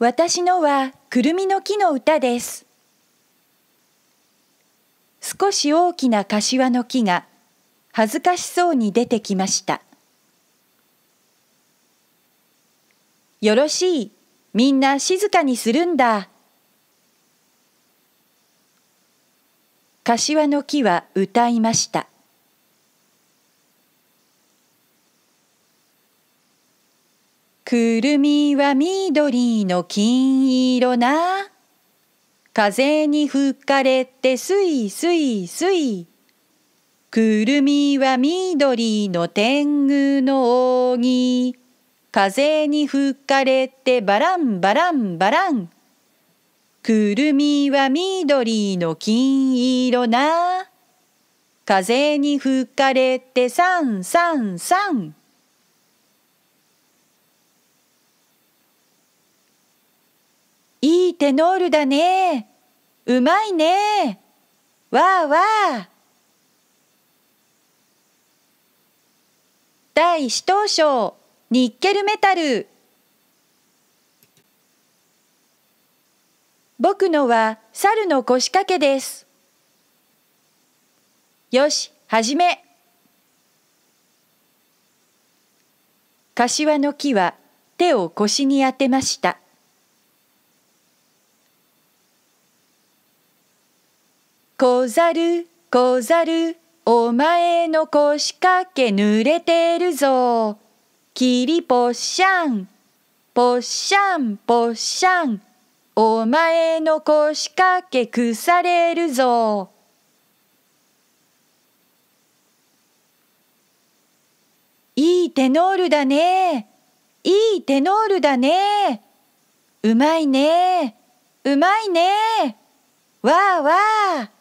私のはくるみの木の歌です。少し大きな柏の木が恥ずかしそうに出てきました。よろしい、みんな静かにするんだ。柏の木は歌いました。くるみは緑の金色な風に吹かれてすいすいすいくるみは緑の天狗の扇風に吹かれてバランバランバランくるみは緑の金色な風に吹かれてサンサンサンいいテノールだね。うまいね。わあわあ。第一等賞ニッケルメタル僕のは猿の腰掛けです。よし、はじめ。柏の木は手を腰に当てました。小猿小猿お前の腰掛け濡れてるぞ霧ぽっしゃんぽっしゃんぽっしゃんお前の腰掛け腐れるぞいいテノールだねいいテノールだねうまいねうまいねわあわあ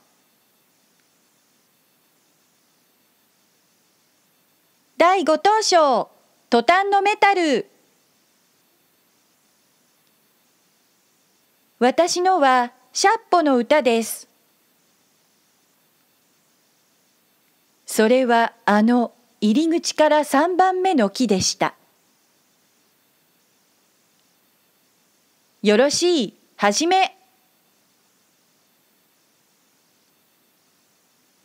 第5等賞トタンのメタル私のはシャッポの歌ですそれはあの入り口から3番目の木でしたよろしいはじめ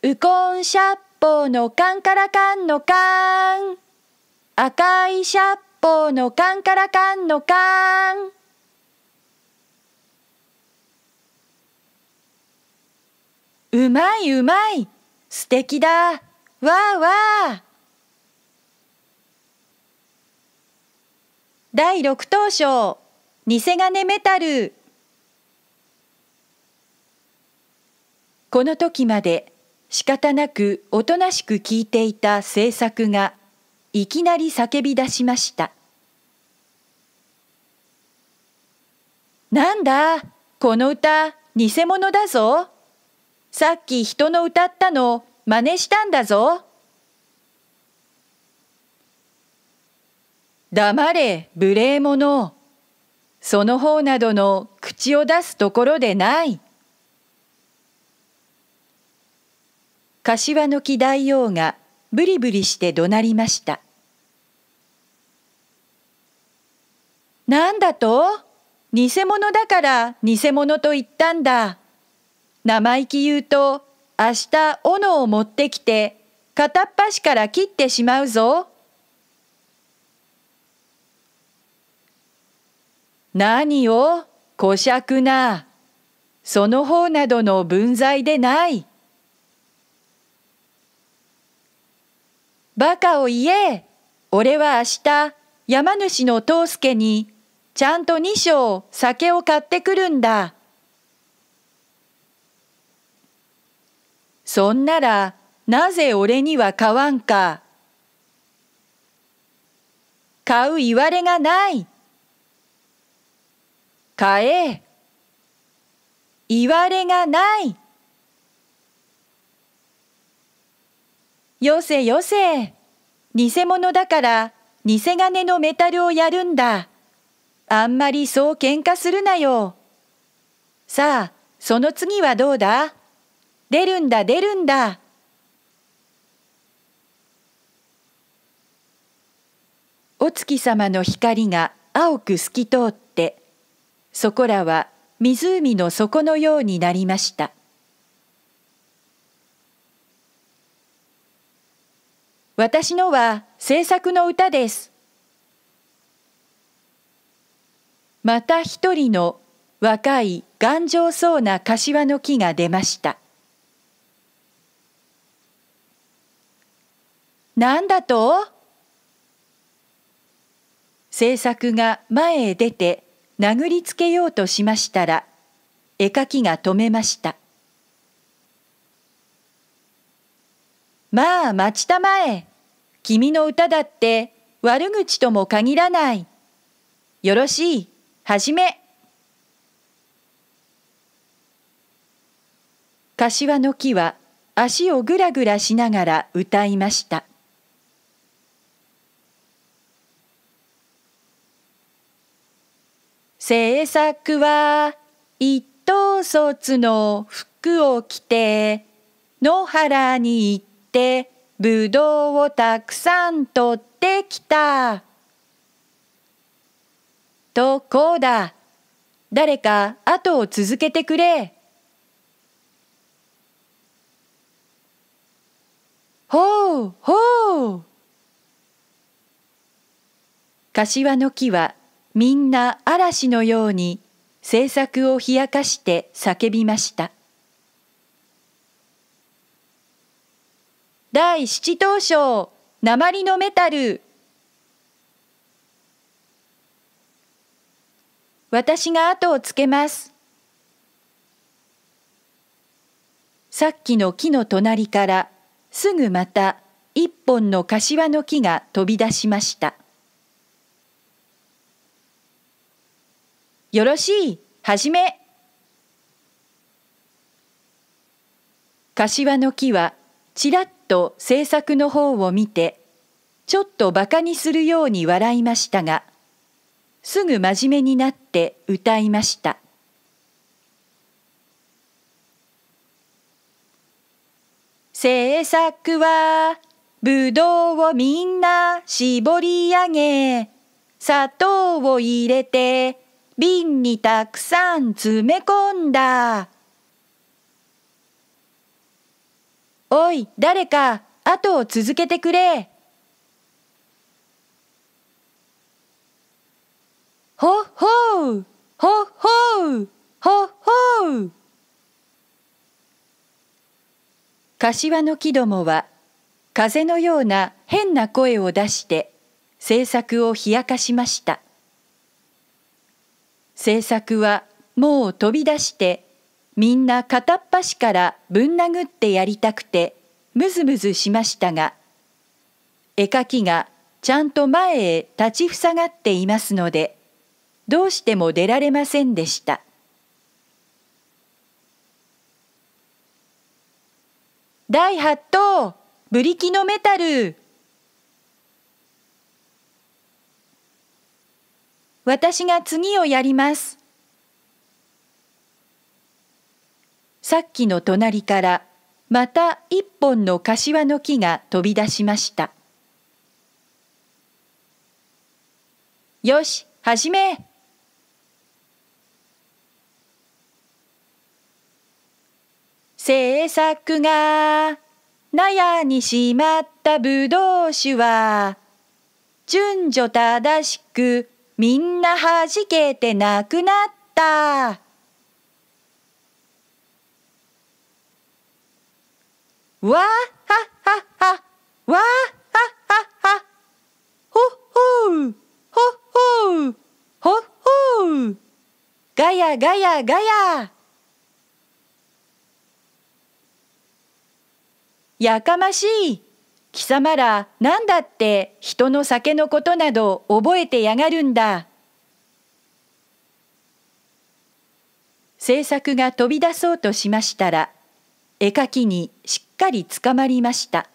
ウコンシャッポぽのカンからカンのカン赤いシャッぽのカンからカンのカンうまいうまい素敵だわあわあ第6等賞偽金メタルこの時まで仕方なくおとなしく聞いていた政策がいきなり叫び出しました。なんだ、この歌、偽物だぞ。さっき人の歌ったの真似したんだぞ。黙れ、無礼者。その方などの口を出すところでない。柏の木大王がブリブリして怒鳴りました。なんだと偽物だから偽物と言ったんだ。生意気言うと明日斧を持ってきて片っ端から切ってしまうぞ。何をこしゃくな。その方などの分際でない。バカを言え俺は明日、山主の藤助に、ちゃんと二升酒を買ってくるんだ。そんなら、なぜ俺には買わんか。買ういわれがない。買え。いわれがない。よせよせ。偽物だから、偽金のメタルをやるんだ。あんまりそう喧嘩するなよ。さあ、その次はどうだ出るんだ出るんだ。お月様の光が青く透き通って、そこらは湖の底のようになりました。私のは制作の歌です。また一人の若い頑丈そうな柏の木が出ました。なんだと制作が前へ出て殴りつけようとしましたら絵描きが止めました。まあ待ちたまえ。君の歌だって悪口とも限らない。よろしい、はじめ。柏の木は足をぐらぐらしながら歌いました。制作は一等卒の服を着て野原に行ってぶどうをたくさんとってきた。とこうだ。誰か後を続けてくれ。ほうほう。柏の木はみんな嵐のように制作を冷やかして叫びました。第七等賞鉛のメタル私が後をつけますさっきの木の隣からすぐまた一本の柏の木が飛び出しましたよろしいはじめ柏の木はちらっと制作の方を見てちょっとバカにするように笑いましたがすぐ真面目になって歌いました制作はぶどうをみんな絞り上げ砂糖を入れて瓶にたくさん詰め込んだ。おい、誰か、後を続けてくれ。ほっほう、ほっほう、ほっほう。柏の木どもは、風のような変な声を出して、制作を冷やかしました。制作はもう飛び出してみんな片っ端からぶん殴ってやりたくてむずむずしましたが絵描きがちゃんと前へ立ちふさがっていますのでどうしても出られませんでした第8等ブリキのメタル私が次をやります。さっきの隣からまた一本の柏の木が飛び出しました。よし、始め制作が納屋にしまったぶどう酒は順序正しくみんなはじけてなくなった。わはははわはははほほうほほうほほうガヤガヤガヤやかましい貴様らんだって人の酒のことなど覚えてやがるんだ制作が飛び出そうとしましたら絵描きにしっかり捕まりました。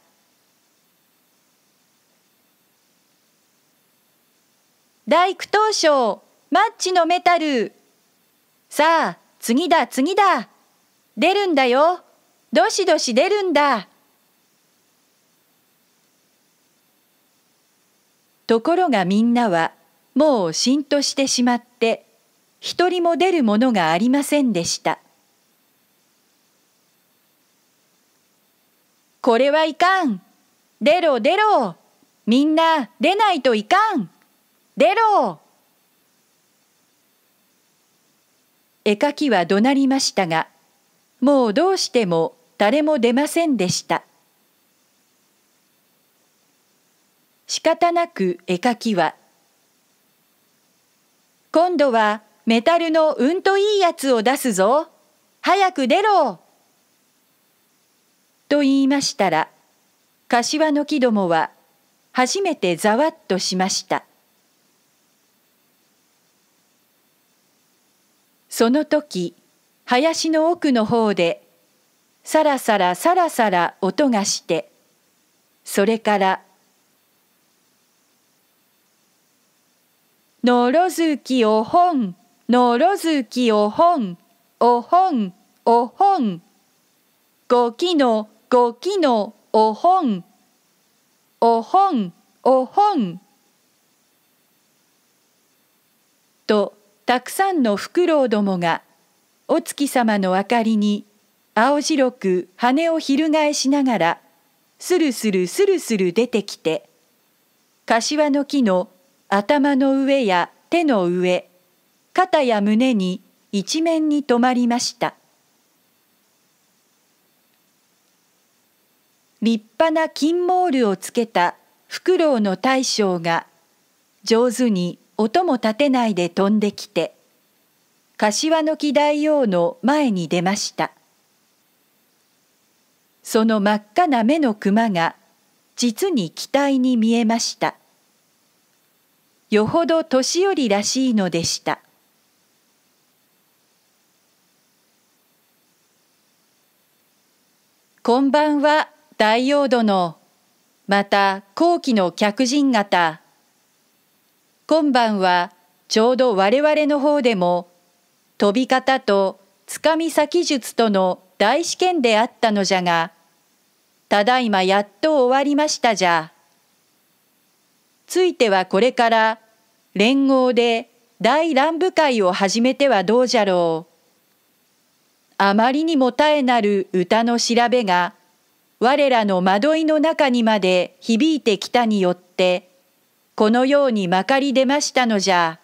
大工東証マッチのメタルさあ次だ次だ出るんだよどしどし出るんだところがみんなはもうしんとしてしまって一人も出るものがありませんでした。これはいかん出ろ出ろみんな出ないといかん出ろ絵描きは怒鳴りましたがもうどうしても誰も出ませんでした仕方なく絵描きは「今度はメタルのうんといいやつを出すぞ早く出ろ!」と言いましたら柏の木どもは初めてざわっとしましたその時林の奥の方でさらさらさらさら音がしてそれから「のろずきおほんのろずきおほんおほんおほん」ごきのごきのお本お本お本とたくさんのフクロウどもがお月様の明かりに青白く羽を翻しながらスルスルスルスル出てきて柏の木の頭の上や手の上肩や胸に一面に止まりました。立派な金モールをつけたフクロウの大将が上手に音も立てないで飛んできて柏の木大王の前に出ましたその真っ赤な目の熊が実に期待に見えましたよほど年寄りらしいのでした「こんばんは」大王殿、また後期の客人方、今晩はちょうど我々の方でも、飛び方とつかみ先術との大試験であったのじゃが、ただいまやっと終わりましたじゃ。ついてはこれから連合で大乱舞会を始めてはどうじゃろう。あまりにもたえなる歌の調べが我らの惑いの中にまで響いてきたによってこのようにまかり出ましたのじゃ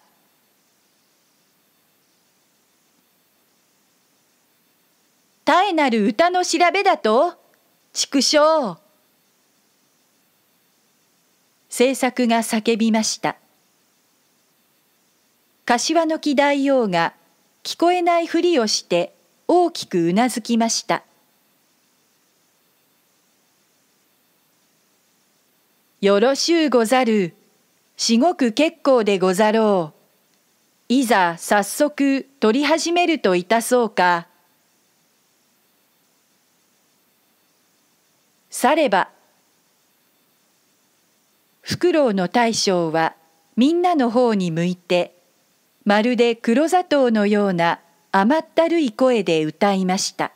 絶えなる歌の調べだと畜生制作が叫びました柏の木大王が聞こえないふりをして大きくうなずきました「よろしゅうござる。しごく結構でござろう。いざ早速取り始めるといたそうか。されば。フクロウの大将はみんなの方に向いて、まるで黒砂糖のような甘ったるい声で歌いました。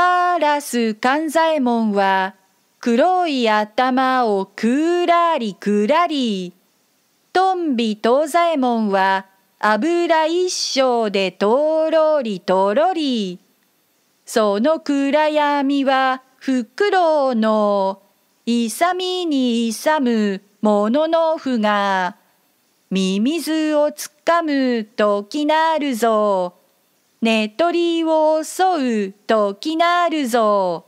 カラス勘左衛門は黒い頭をくらりくらり。トンビ東左衛門は油一升でとろりとろり。その暗闇はフクロウの勇みに勇むもののふがミミズをつかむ時なるぞ。ねとりを襲う時なるぞ。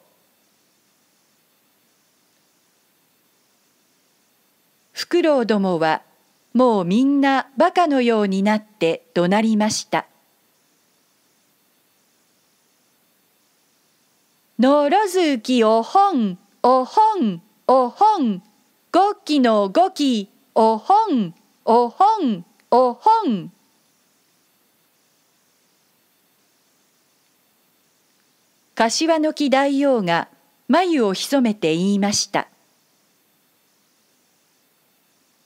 フクロウどもはもうみんなバカのようになって怒鳴りました。のろずきおほんおほんおほんごきのごきおほんおほんおほん。おほん柏の木大王が眉を潜めて言いました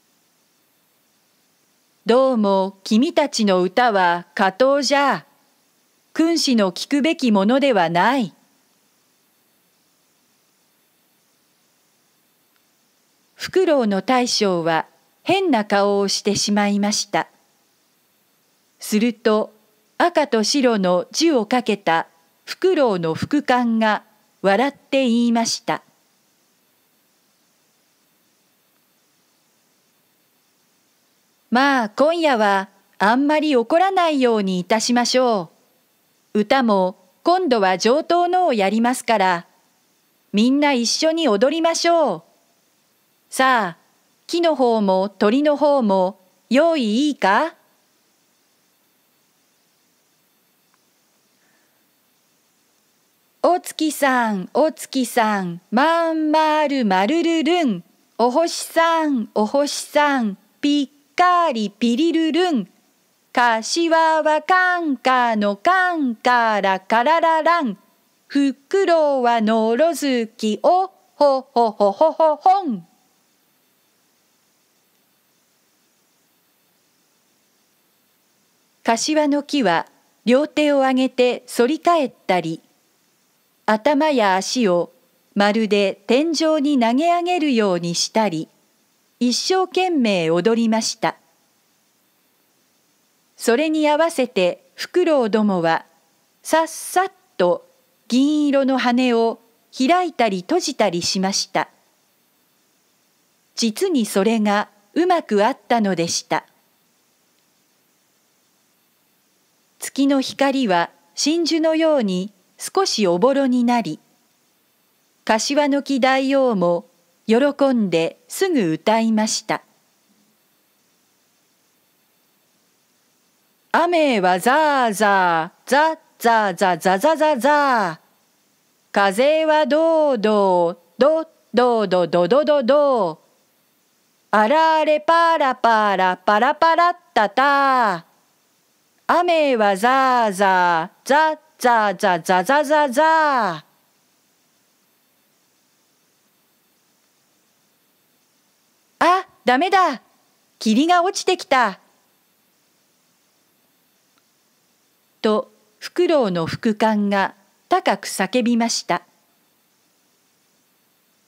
「どうも君たちの歌は下等じゃ君子の聞くべきものではない」。フクロウの大将は変な顔をしてしまいました。すると赤と白の字をかけたフクロウの副官が笑って言いました。まあ今夜はあんまり怒らないようにいたしましょう。歌も今度は上等のをやりますから、みんな一緒に踊りましょう。さあ、木の方も鳥の方も用意いいかお月さん、お月さん、まんまるまるるるん。お星さん、お星さん、ぴっかりぴりるるん。柏はカンカのカンからからららん。ふくろはのろずきおほほほほほほん。柏の木は両手を上げて反り返ったり。頭や足をまるで天井に投げ上げるようにしたり一生懸命踊りましたそれに合わせてフクロウどもはさっさっと銀色の羽を開いたり閉じたりしました実にそれがうまくあったのでした月の光は真珠のように少しおぼろになり柏の木大王も喜んですぐ歌いました「雨はザーザーザッザーザザザザザー風はどうどうどどうどどどどどうあらあれパラパラパラパラッタタ雨はザーザーザッザザザザザザあダメだ霧が落ちてきたとフクロウの副官が高く叫びました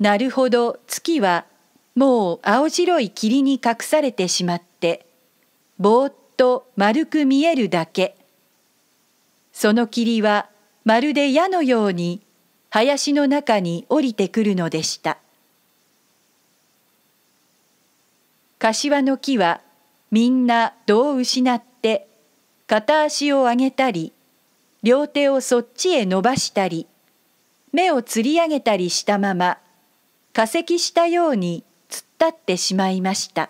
なるほど月はもう青白い霧に隠されてしまってぼーっと丸く見えるだけ。その霧はまるで矢のように林の中に降りてくるのでした柏の木はみんな度を失って片足を上げたり両手をそっちへ伸ばしたり目をつり上げたりしたまま化石したように突っ立ってしまいました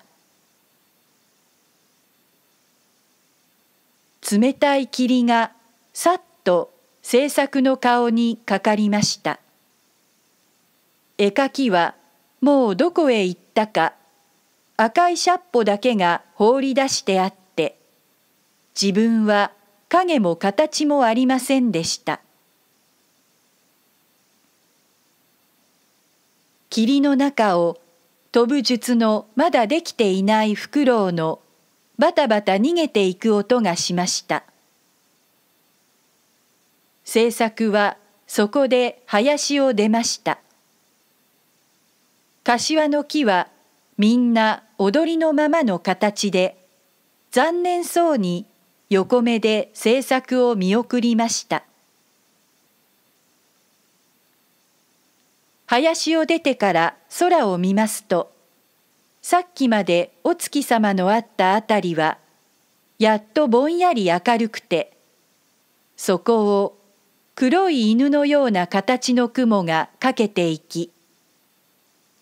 冷たい霧がさっと制作の顔にかかりました絵描きはもうどこへ行ったか赤いシャッポだけが放り出してあって自分は影も形もありませんでした霧の中を飛ぶ術のまだできていないフクロウのバタバタ逃げていく音がしました。政策はそこで林を出ました柏の木はみんな踊りのままの形で残念そうに横目で制作を見送りました林を出てから空を見ますとさっきまでお月様のあったあたりはやっとぼんやり明るくてそこを黒い犬のような形の雲がかけていき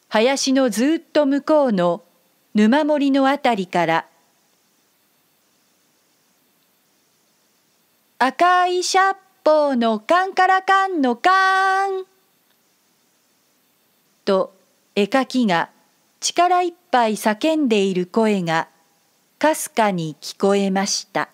林のずっと向こうの沼森のあたりから赤いシャッポーのカンカラカンのカーンと絵描きが力いっぱい叫んでいる声がかすかに聞こえました。